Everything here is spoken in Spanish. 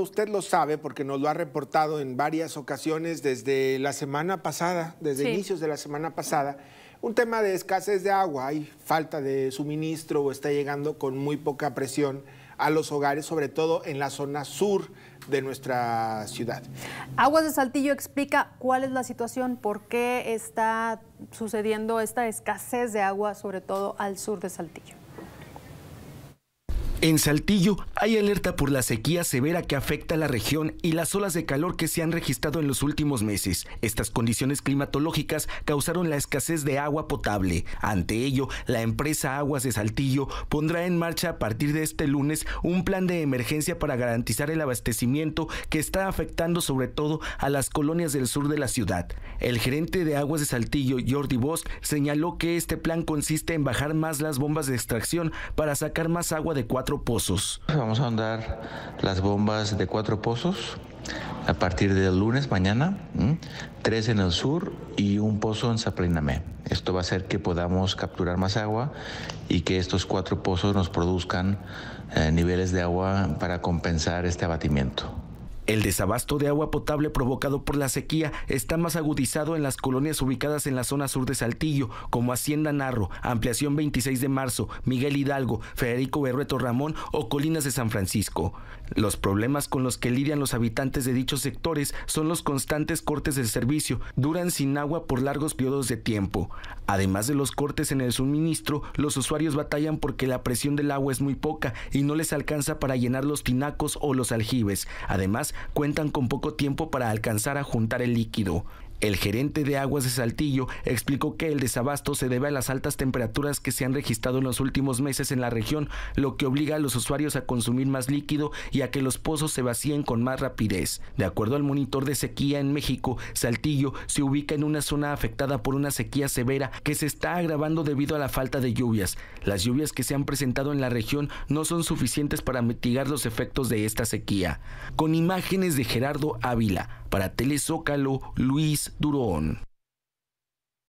usted lo sabe porque nos lo ha reportado en varias ocasiones desde la semana pasada, desde inicios de la semana pasada, un tema de escasez de agua, hay falta de suministro o está llegando con muy poca presión a los hogares, sobre todo en la zona sur de nuestra ciudad. Aguas de Saltillo explica cuál es la situación, por qué está sucediendo esta escasez de agua, sobre todo al sur de Saltillo. En Saltillo hay alerta por la sequía severa que afecta a la región y las olas de calor que se han registrado en los últimos meses. Estas condiciones climatológicas causaron la escasez de agua potable. Ante ello, la empresa Aguas de Saltillo pondrá en marcha a partir de este lunes un plan de emergencia para garantizar el abastecimiento que está afectando sobre todo a las colonias del sur de la ciudad. El gerente de Aguas de Saltillo, Jordi Bosch, señaló que este plan consiste en bajar más las bombas de extracción para sacar más agua de cuatro Pozos. Vamos a ahondar las bombas de Cuatro Pozos a partir del lunes mañana, tres en el sur y un pozo en saprinamé. Esto va a hacer que podamos capturar más agua y que estos cuatro pozos nos produzcan eh, niveles de agua para compensar este abatimiento. El desabasto de agua potable provocado por la sequía está más agudizado en las colonias ubicadas en la zona sur de Saltillo, como Hacienda Narro, Ampliación 26 de Marzo, Miguel Hidalgo, Federico Berreto Ramón o Colinas de San Francisco. Los problemas con los que lidian los habitantes de dichos sectores son los constantes cortes del servicio, duran sin agua por largos periodos de tiempo. Además de los cortes en el suministro, los usuarios batallan porque la presión del agua es muy poca y no les alcanza para llenar los tinacos o los aljibes. Además, cuentan con poco tiempo para alcanzar a juntar el líquido. El gerente de aguas de Saltillo explicó que el desabasto se debe a las altas temperaturas que se han registrado en los últimos meses en la región, lo que obliga a los usuarios a consumir más líquido y a que los pozos se vacíen con más rapidez. De acuerdo al monitor de sequía en México, Saltillo se ubica en una zona afectada por una sequía severa que se está agravando debido a la falta de lluvias. Las lluvias que se han presentado en la región no son suficientes para mitigar los efectos de esta sequía. Con imágenes de Gerardo Ávila, para Telezócalo, Luis Durón.